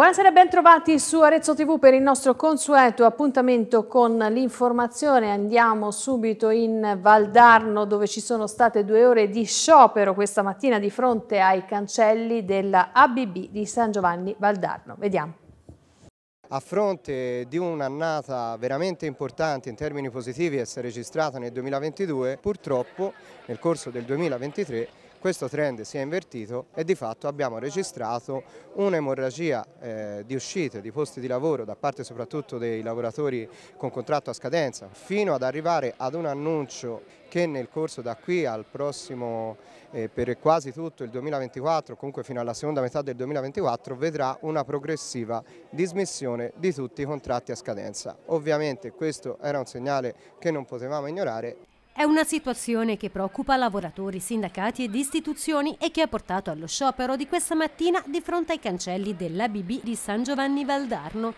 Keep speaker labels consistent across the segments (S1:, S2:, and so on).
S1: Buonasera e bentrovati su Arezzo TV per il nostro consueto appuntamento con l'informazione. Andiamo subito in Valdarno dove ci sono state due ore di sciopero questa mattina di fronte ai cancelli della ABB di San Giovanni Valdarno. Vediamo.
S2: A fronte di un'annata veramente importante in termini positivi a essere registrata nel 2022, purtroppo nel corso del 2023 questo trend si è invertito e di fatto abbiamo registrato un'emorragia eh, di uscite di posti di lavoro da parte soprattutto dei lavoratori con contratto a scadenza fino ad arrivare ad un annuncio che nel corso da qui al prossimo eh, per quasi tutto il 2024 comunque fino alla seconda metà del 2024 vedrà una progressiva dismissione di tutti i contratti a scadenza. Ovviamente questo era un segnale che non potevamo ignorare
S3: è una situazione che preoccupa lavoratori, sindacati ed istituzioni e che ha portato allo sciopero di questa mattina di fronte ai cancelli dell'ABB di San Giovanni Valdarno.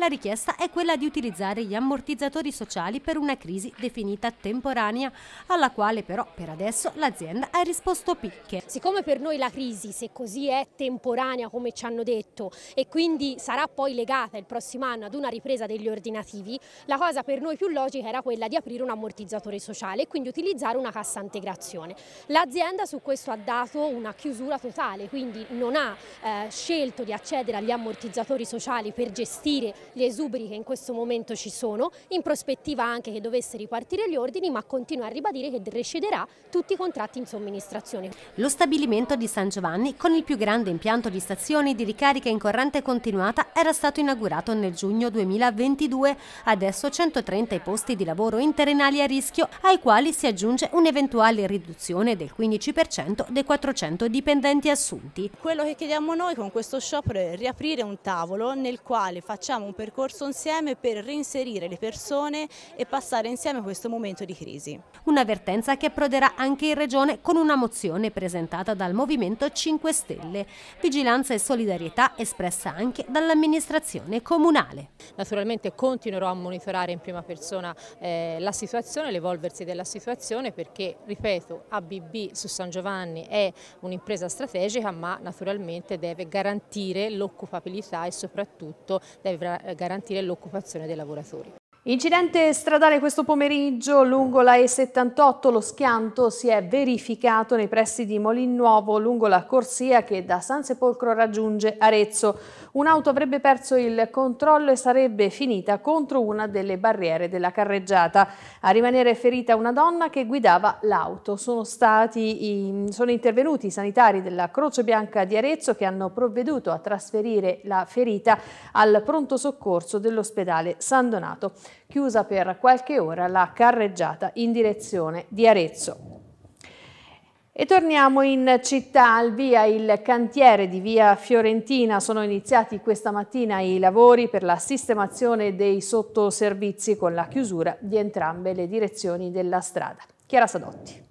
S3: La richiesta è quella di utilizzare gli ammortizzatori sociali per una crisi definita temporanea, alla quale però per adesso l'azienda ha risposto picche. Siccome per noi la crisi, se così è, temporanea come ci hanno detto e quindi sarà poi legata il prossimo anno ad una ripresa degli ordinativi, la cosa per noi più logica era quella di aprire un ammortizzatore sociale e quindi utilizzare una cassa integrazione. L'azienda su questo ha dato una chiusura totale, quindi non ha eh, scelto di accedere agli ammortizzatori sociali per gestire gli esuberi che in questo momento ci sono, in prospettiva anche che dovesse ripartire gli ordini, ma continua a ribadire che recederà tutti i contratti in somministrazione. Lo stabilimento di San Giovanni, con il più grande impianto di stazioni di ricarica in corrente continuata, era stato inaugurato nel giugno 2022. Adesso 130 i posti di lavoro interinali a rischio, ai quali si aggiunge un'eventuale riduzione del 15% dei 400 dipendenti assunti. Quello che chiediamo noi con questo sciopero è riaprire un tavolo nel quale facciamo un percorso insieme per reinserire le persone e passare insieme questo momento di crisi. Un'avvertenza che approderà anche in Regione con una mozione presentata dal Movimento 5 Stelle. Vigilanza e solidarietà espressa anche dall'amministrazione comunale. Naturalmente continuerò a monitorare in prima persona eh, la situazione, l'evolversi della situazione perché, ripeto, ABB su San Giovanni è un'impresa strategica ma naturalmente deve garantire l'occupabilità e soprattutto deve eh, eh, garantire l'occupazione dei lavoratori.
S1: Incidente stradale questo pomeriggio lungo la E78, lo schianto si è verificato nei pressi di Molin Nuovo lungo la corsia che da San Sepolcro raggiunge Arezzo. Un'auto avrebbe perso il controllo e sarebbe finita contro una delle barriere della carreggiata. A rimanere ferita una donna che guidava l'auto. Sono, sono intervenuti i sanitari della Croce Bianca di Arezzo che hanno provveduto a trasferire la ferita al pronto soccorso dell'ospedale San Donato chiusa per qualche ora la carreggiata in direzione di Arezzo. E torniamo in città, al via il cantiere di via Fiorentina. Sono iniziati questa mattina i lavori per la sistemazione dei sottoservizi con la chiusura di entrambe le direzioni della strada. Chiara Sadotti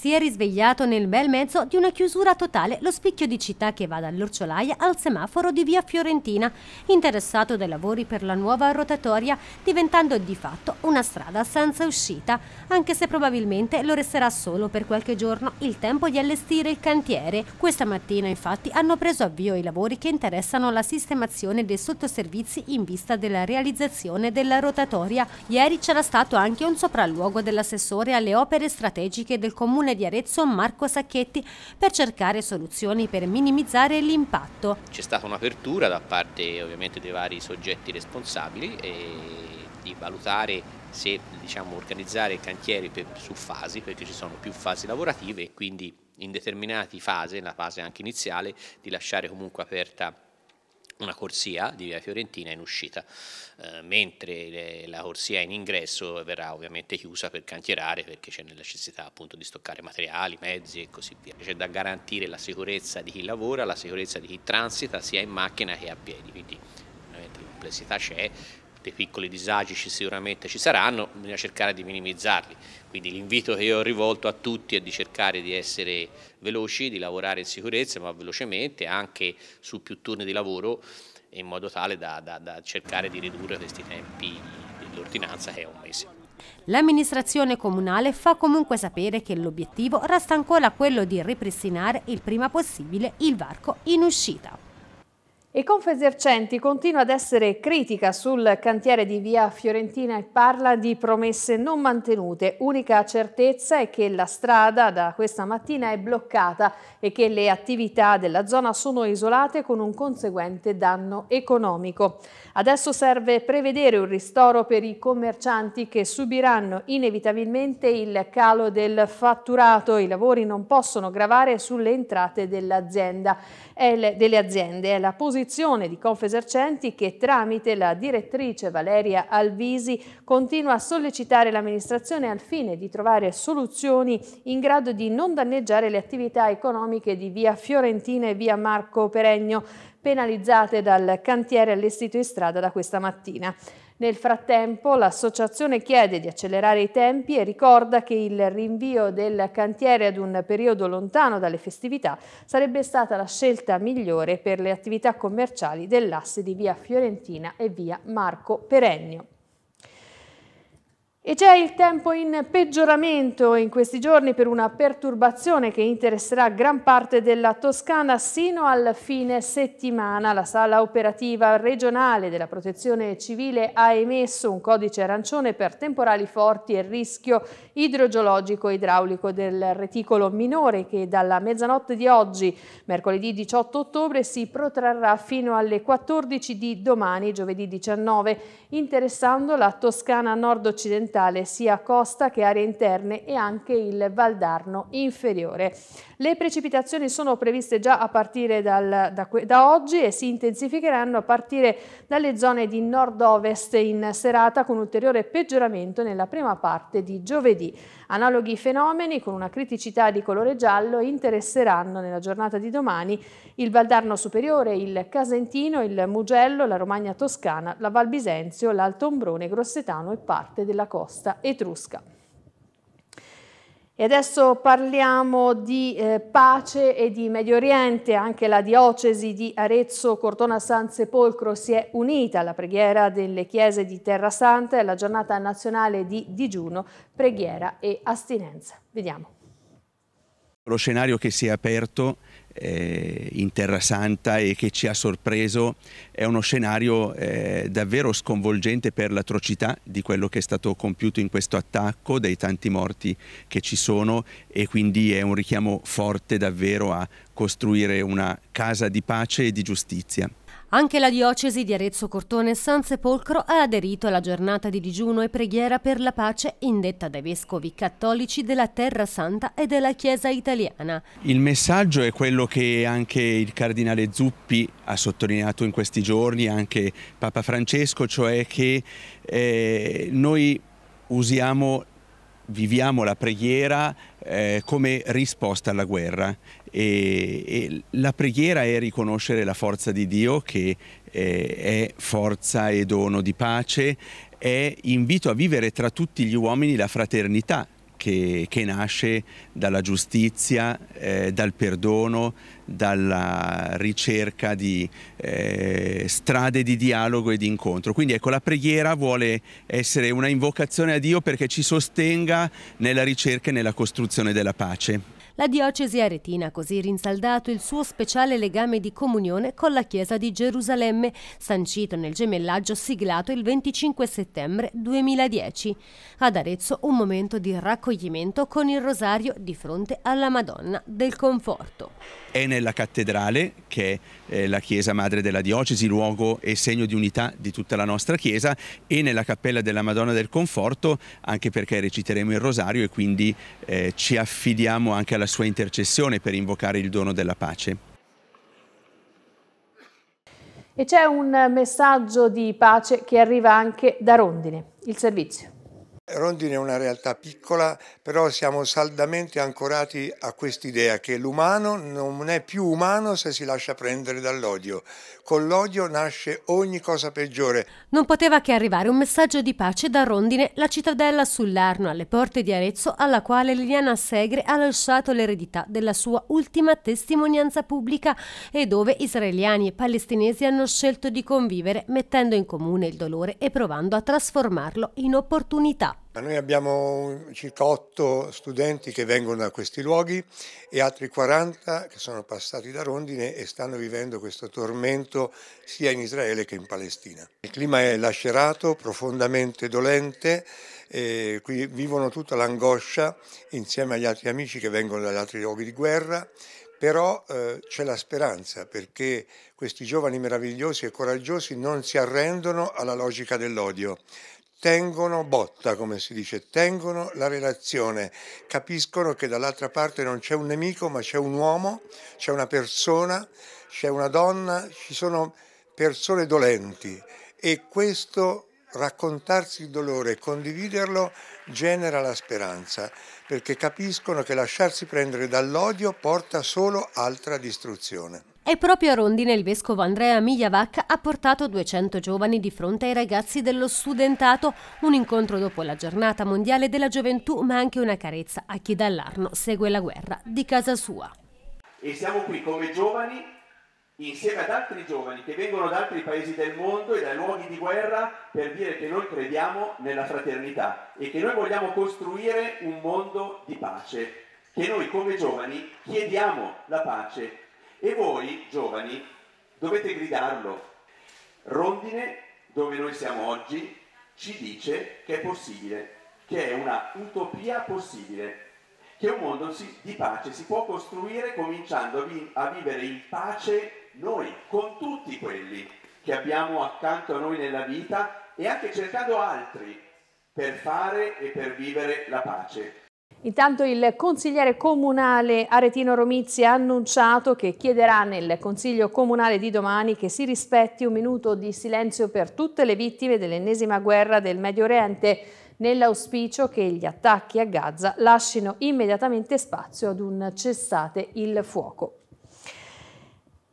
S3: si è risvegliato nel bel mezzo di una chiusura totale lo spicchio di città che va dall'Orciolaia al semaforo di via Fiorentina, interessato dai lavori per la nuova rotatoria, diventando di fatto una strada senza uscita, anche se probabilmente lo resterà solo per qualche giorno il tempo di allestire il cantiere. Questa mattina infatti hanno preso avvio i lavori che interessano la sistemazione dei sottoservizi in vista della realizzazione della rotatoria. Ieri c'era stato anche un sopralluogo dell'assessore alle opere strategiche del comune regione di Arezzo Marco Sacchetti per cercare soluzioni per minimizzare l'impatto.
S1: C'è stata un'apertura da parte ovviamente dei vari soggetti responsabili eh, di valutare se diciamo, organizzare cantieri per, su fasi, perché ci sono più fasi lavorative e quindi in determinate fasi, nella fase anche iniziale, di lasciare comunque aperta una corsia di via Fiorentina in uscita, eh, mentre le, la corsia in ingresso verrà ovviamente chiusa per cantierare perché c'è necessità appunto di stoccare materiali, mezzi e così via. C'è da garantire la sicurezza di chi lavora, la sicurezza di chi transita sia in macchina che a piedi, quindi ovviamente la complessità c'è, dei piccoli disagi ci sicuramente ci saranno, bisogna cercare di minimizzarli. Quindi l'invito che io ho rivolto a tutti è di cercare di essere veloci, di lavorare in sicurezza, ma velocemente, anche su più turni di lavoro, in modo tale da, da, da cercare di ridurre questi tempi dell'ordinanza che è un mese.
S3: L'amministrazione comunale fa comunque sapere che l'obiettivo
S1: resta ancora quello di ripristinare il prima possibile il varco in uscita. E Confesercenti continua ad essere critica sul cantiere di via Fiorentina e parla di promesse non mantenute. Unica certezza è che la strada da questa mattina è bloccata e che le attività della zona sono isolate con un conseguente danno economico. Adesso serve prevedere un ristoro per i commercianti che subiranno inevitabilmente il calo del fatturato. I lavori non possono gravare sulle entrate dell'azienda. delle aziende. È la posizione posizione di Confesercenti che tramite la direttrice Valeria Alvisi continua a sollecitare l'amministrazione al fine di trovare soluzioni in grado di non danneggiare le attività economiche di via Fiorentina e via Marco Peregno penalizzate dal cantiere allestito in strada da questa mattina. Nel frattempo l'associazione chiede di accelerare i tempi e ricorda che il rinvio del cantiere ad un periodo lontano dalle festività sarebbe stata la scelta migliore per le attività commerciali dell'asse di via Fiorentina e via Marco Perennio. E c'è il tempo in peggioramento in questi giorni per una perturbazione che interesserà gran parte della Toscana sino al fine settimana. La sala operativa regionale della protezione civile ha emesso un codice arancione per temporali forti e rischio idrogeologico e idraulico del reticolo minore che dalla mezzanotte di oggi, mercoledì 18 ottobre, si protrarrà fino alle 14 di domani, giovedì 19, interessando la Toscana nord-occidentale capitale, sia costa che aree interne e anche il Valdarno inferiore. Le precipitazioni sono previste già a partire dal, da, da oggi e si intensificheranno a partire dalle zone di nord-ovest in serata con ulteriore peggioramento nella prima parte di giovedì. Analoghi fenomeni con una criticità di colore giallo interesseranno nella giornata di domani il Valdarno superiore, il Casentino, il Mugello, la Romagna Toscana, la Val Bisenzio, l'Alto Ombrone, Grossetano e parte della costa costa etrusca. E adesso parliamo di eh, pace e di Medio Oriente, anche la diocesi di Arezzo Cortona San Sepolcro si è unita alla preghiera delle chiese di Terra Santa e alla giornata nazionale di digiuno, preghiera e astinenza. Vediamo.
S2: Lo scenario che si è aperto eh, in Terra Santa e che ci ha sorpreso, è uno scenario eh, davvero sconvolgente per l'atrocità di quello che è stato compiuto in questo attacco, dei tanti morti che ci sono e quindi è un richiamo forte davvero a costruire una casa di pace e di giustizia.
S3: Anche la diocesi di Arezzo Cortone San Sepolcro ha aderito alla giornata di digiuno e preghiera per la pace indetta dai vescovi cattolici della Terra Santa e della Chiesa italiana.
S2: Il messaggio è quello che anche il cardinale Zuppi ha sottolineato in questi giorni, anche Papa Francesco, cioè che eh, noi usiamo viviamo la preghiera eh, come risposta alla guerra e, e, la preghiera è riconoscere la forza di Dio che eh, è forza e dono di pace, è invito a vivere tra tutti gli uomini la fraternità, che, che nasce dalla giustizia, eh, dal perdono, dalla ricerca di eh, strade di dialogo e di incontro. Quindi ecco, la preghiera vuole essere una invocazione a Dio perché ci sostenga nella ricerca e nella costruzione della pace.
S3: La diocesi aretina ha così rinsaldato il suo speciale legame di comunione con la Chiesa di Gerusalemme, sancito nel gemellaggio siglato il 25 settembre 2010. Ad Arezzo un momento di raccoglimento con il rosario di fronte alla Madonna del Conforto.
S2: È nella cattedrale, che è eh, la chiesa madre della diocesi, luogo e segno di unità di tutta la nostra chiesa, e nella cappella della Madonna del Conforto, anche perché reciteremo il rosario e quindi eh, ci affidiamo anche alla sua intercessione per invocare il dono della pace.
S1: E c'è un messaggio di pace che arriva anche da Rondine, il
S4: servizio. Rondine è una realtà piccola, però siamo saldamente ancorati a quest'idea che l'umano non è più umano se si lascia prendere dall'odio. Con l'odio nasce ogni cosa peggiore.
S3: Non poteva che arrivare un messaggio di pace da Rondine, la cittadella sull'Arno, alle porte di Arezzo, alla quale Liliana Segre ha lasciato l'eredità della sua ultima testimonianza pubblica e dove israeliani e palestinesi hanno scelto di convivere mettendo in comune il dolore e provando a trasformarlo in opportunità.
S4: Ma noi abbiamo circa 8 studenti che vengono da questi luoghi e altri 40 che sono passati da Rondine e stanno vivendo questo tormento sia in Israele che in Palestina. Il clima è lacerato, profondamente dolente, qui vivono tutta l'angoscia insieme agli altri amici che vengono dagli altri luoghi di guerra, però eh, c'è la speranza perché questi giovani meravigliosi e coraggiosi non si arrendono alla logica dell'odio, tengono botta, come si dice, tengono la relazione, capiscono che dall'altra parte non c'è un nemico, ma c'è un uomo, c'è una persona, c'è una donna, ci sono persone dolenti e questo raccontarsi il dolore, condividerlo genera la speranza, perché capiscono che lasciarsi prendere dall'odio porta solo altra distruzione.
S3: E proprio a Rondine il vescovo Andrea Migliavac ha portato 200 giovani di fronte ai ragazzi dello studentato, un incontro dopo la giornata mondiale della gioventù, ma anche una carezza a chi dall'Arno segue la guerra di casa sua.
S2: E siamo qui come giovani, insieme ad altri giovani che vengono da altri paesi del mondo e da luoghi di guerra, per dire che noi crediamo nella fraternità e che noi vogliamo costruire un mondo di pace. Che noi come giovani chiediamo la pace, e voi, giovani, dovete gridarlo. Rondine, dove noi siamo oggi, ci dice che è possibile, che è una utopia possibile, che un mondo di pace si può costruire cominciando a, vivere in pace noi, con tutti quelli che abbiamo accanto a noi nella vita e anche cercando altri per fare e per vivere la pace.
S1: Intanto il consigliere comunale Aretino Romizzi ha annunciato che chiederà nel Consiglio Comunale di domani che si rispetti un minuto di silenzio per tutte le vittime dell'ennesima guerra del Medio Oriente, nell'auspicio che gli attacchi a Gaza lascino immediatamente spazio ad un cessate il fuoco.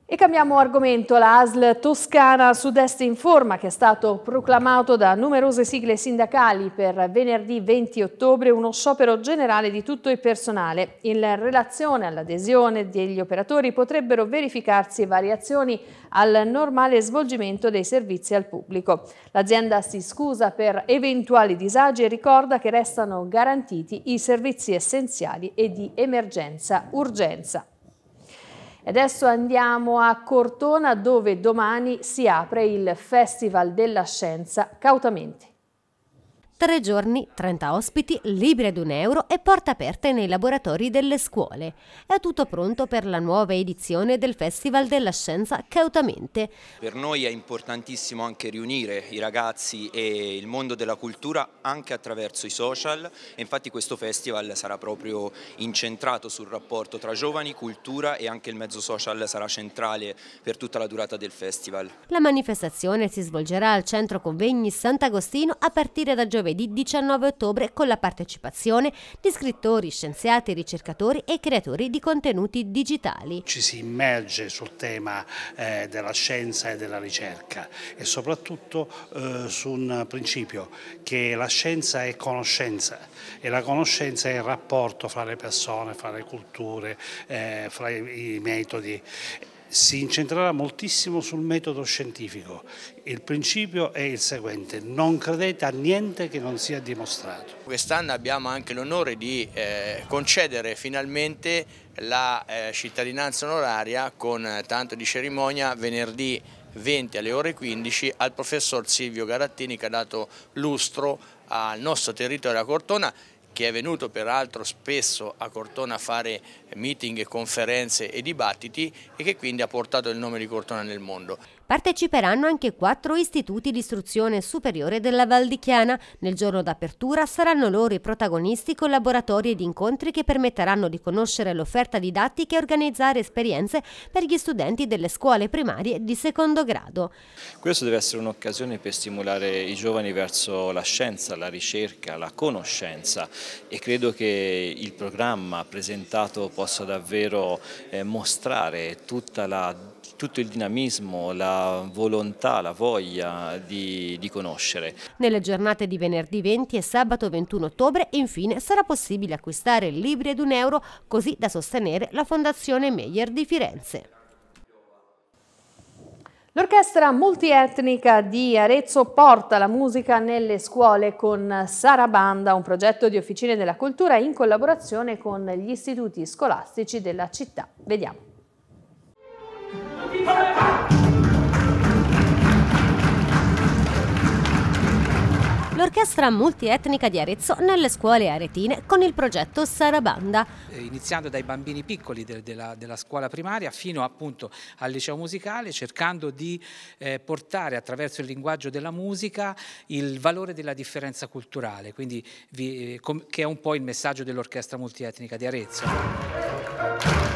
S1: E cambiamo argomento, la ASL Toscana Sud-Est Informa che è stato proclamato da numerose sigle sindacali per venerdì 20 ottobre uno sciopero generale di tutto il personale. In relazione all'adesione degli operatori potrebbero verificarsi variazioni al normale svolgimento dei servizi al pubblico. L'azienda si scusa per eventuali disagi e ricorda che restano garantiti i servizi essenziali e di emergenza-urgenza. E adesso andiamo a Cortona dove domani si apre il Festival della Scienza Cautamente.
S3: Tre giorni, 30 ospiti, libri ad un euro e porte aperte nei laboratori delle scuole. È tutto pronto per la nuova edizione del Festival della Scienza Cautamente.
S2: Per noi è importantissimo anche riunire i ragazzi e il mondo della cultura anche attraverso i social infatti questo festival sarà proprio incentrato sul rapporto tra giovani, cultura e anche il mezzo social sarà centrale per tutta la durata del festival.
S3: La manifestazione si svolgerà al Centro Convegni Sant'Agostino a partire da giovedì giovedì 19 ottobre con la partecipazione di scrittori, scienziati, ricercatori e creatori di contenuti digitali.
S4: Ci si immerge sul tema eh, della scienza e della ricerca e soprattutto eh, su un principio che la scienza è conoscenza e la conoscenza è il rapporto fra le persone, fra le culture, eh, fra i metodi si incentrerà moltissimo sul metodo scientifico. Il principio è il seguente, non credete a niente che non sia dimostrato.
S1: Quest'anno abbiamo anche l'onore di eh, concedere finalmente la eh, cittadinanza onoraria con eh, tanto di cerimonia venerdì 20 alle ore 15 al professor Silvio Garattini che ha dato lustro al nostro territorio a Cortona che è venuto peraltro spesso a Cortona a fare meeting, conferenze e dibattiti e che quindi ha portato il nome di Cortona nel mondo.
S3: Parteciperanno anche quattro istituti di istruzione superiore della Val di Chiana. Nel giorno d'apertura saranno loro i protagonisti con laboratori ed incontri che permetteranno di conoscere l'offerta didattica e organizzare esperienze per gli studenti delle scuole primarie di secondo grado. Questo deve essere un'occasione per stimolare i giovani verso la scienza, la ricerca, la conoscenza e credo che il programma presentato possa davvero eh, mostrare tutta la tutto il dinamismo, la volontà, la voglia di, di conoscere. Nelle giornate di venerdì 20 e sabato 21 ottobre infine sarà possibile acquistare libri ad un euro così da sostenere la Fondazione Meyer di Firenze.
S1: L'orchestra multietnica di Arezzo porta la musica nelle scuole con Sara Banda, un progetto di Officine della Cultura in collaborazione con gli istituti scolastici della città. Vediamo.
S3: L'orchestra multietnica di Arezzo nelle scuole aretine con il progetto Sarabanda.
S1: Eh, iniziando dai bambini piccoli de della, della, scuola primaria fino appunto al liceo musicale, cercando di eh, portare attraverso il linguaggio della musica il valore della differenza culturale, vi, eh, che è un po' il messaggio dell'orchestra multietnica di Arezzo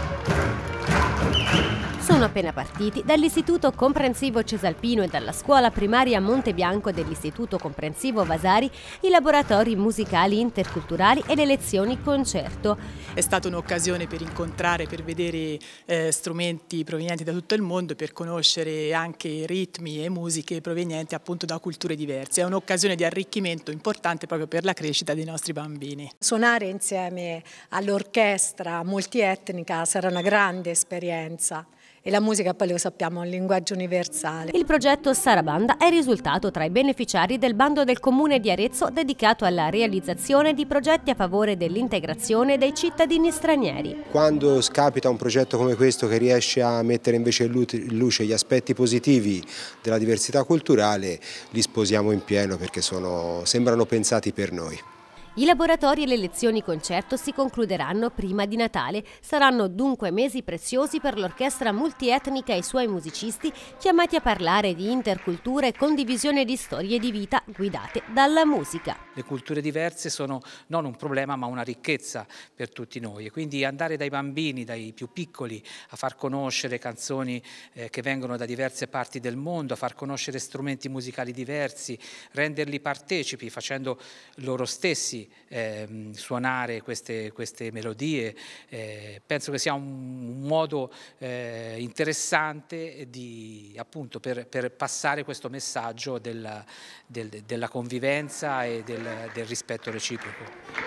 S3: sono appena partiti dall'Istituto Comprensivo Cesalpino e dalla scuola primaria Monte Montebianco dell'Istituto Comprensivo Vasari i laboratori musicali interculturali e le lezioni concerto.
S2: È stata un'occasione
S3: per incontrare, per vedere eh, strumenti provenienti da tutto il mondo, per conoscere anche ritmi e musiche provenienti appunto da culture diverse. È un'occasione di arricchimento importante proprio per la crescita dei nostri bambini. Suonare insieme all'orchestra multietnica sarà una grande esperienza e la musica poi lo sappiamo è un linguaggio universale. Il progetto Sarabanda è risultato tra i beneficiari del bando del Comune di Arezzo dedicato alla realizzazione di progetti a favore dell'integrazione dei cittadini stranieri.
S4: Quando scapita un progetto come questo che riesce a mettere invece in luce gli aspetti positivi della diversità culturale, li sposiamo in pieno perché sono, sembrano pensati per noi.
S3: I laboratori e le lezioni concerto si concluderanno prima di Natale, saranno dunque mesi preziosi per l'orchestra multietnica e i suoi musicisti chiamati a parlare di intercultura e condivisione di storie di vita guidate dalla musica.
S1: Le culture diverse sono non un problema ma una ricchezza per tutti noi e quindi andare dai bambini, dai più piccoli a far conoscere canzoni eh, che vengono da diverse parti del mondo, a far conoscere strumenti musicali diversi, renderli partecipi facendo loro stessi eh, suonare queste, queste melodie. Eh, penso che sia un, un modo eh, interessante di, appunto, per, per, passare questo messaggio della, del, della convivenza e del,
S2: del rispetto reciproco.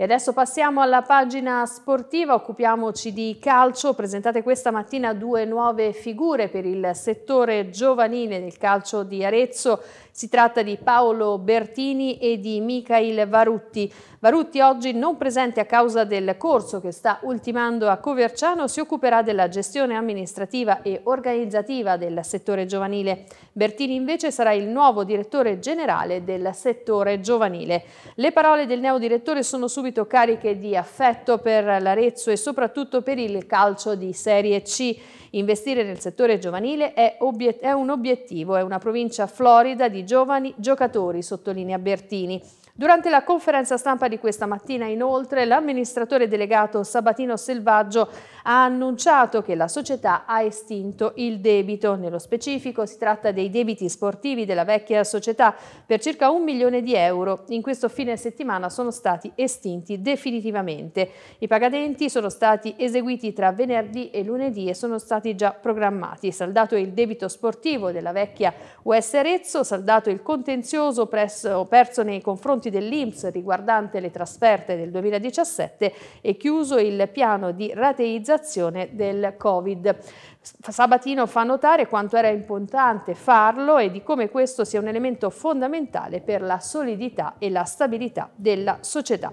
S1: E adesso passiamo alla pagina sportiva, occupiamoci di calcio. Presentate questa mattina due nuove figure per il settore giovanile del calcio di Arezzo si tratta di Paolo Bertini e di Michail Varutti. Varutti oggi non presente a causa del corso che sta ultimando a Coverciano si occuperà della gestione amministrativa e organizzativa del settore giovanile. Bertini invece sarà il nuovo direttore generale del settore giovanile. Le parole del neodirettore sono subito cariche di affetto per l'Arezzo e soprattutto per il calcio di Serie C. Investire nel settore giovanile è, è un obiettivo, è una provincia florida di giovani giocatori, sottolinea Bertini. Durante la conferenza stampa di questa mattina, inoltre, l'amministratore delegato Sabatino Selvaggio ha annunciato che la società ha estinto il debito. Nello specifico si tratta dei debiti sportivi della vecchia società per circa un milione di euro. In questo fine settimana sono stati estinti definitivamente. I pagamenti sono stati eseguiti tra venerdì e lunedì e sono stati già programmati. Saldato il debito sportivo della vecchia US Arezzo, saldato il contenzioso perso nei confronti conti dell'Inps riguardante le trasferte del 2017 e chiuso il piano di rateizzazione del Covid. Sabatino fa notare quanto era importante farlo e di come questo sia un elemento fondamentale per la solidità e la stabilità della società.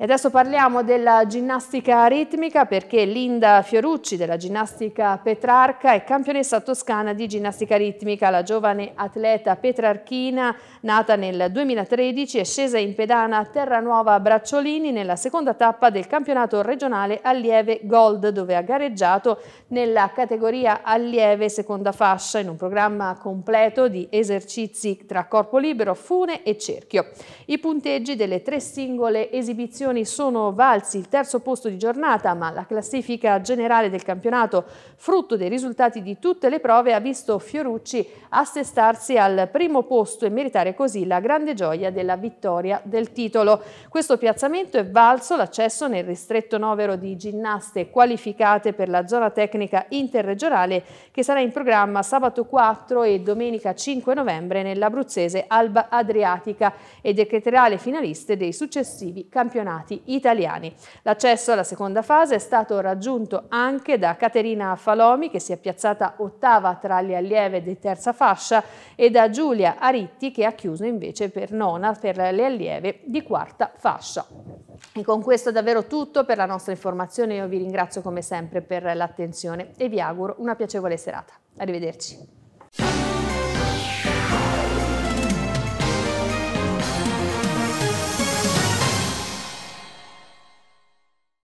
S1: E adesso parliamo della ginnastica ritmica perché Linda Fiorucci della ginnastica Petrarca è campionessa toscana di ginnastica ritmica. La giovane atleta petrarchina, nata nel 2013, è scesa in pedana a Terranuova Bracciolini nella seconda tappa del campionato regionale Allieve Gold dove ha gareggiato nella categoria Allieve seconda fascia in un programma completo di esercizi tra corpo libero, fune e cerchio. I punteggi delle tre singole esibizioni formazioni sono valsi il terzo posto di giornata, ma la classifica generale del campionato, frutto dei risultati di tutte le prove, ha visto Fiorucci assestarsi al primo posto e meritare così la grande gioia della vittoria del titolo. Questo piazzamento è valso l'accesso nel ristretto novero di ginnaste qualificate per la zona tecnica interregionale che sarà in programma sabato 4 e domenica 5 novembre nell'abruzzese Alba Adriatica e decreterà le finaliste dei successivi campionati diplomati italiani. L'accesso alla seconda fase è stato raggiunto anche da Caterina Falomi, che si è piazzata ottava tra le allieve di terza fascia, e da Giulia Aritti, che ha chiuso invece per nona per le allieve di quarta fascia. E con questo è davvero tutto per la nostra informazione, io vi ringrazio come sempre per l'attenzione e vi auguro una piacevole serata. Arrivederci.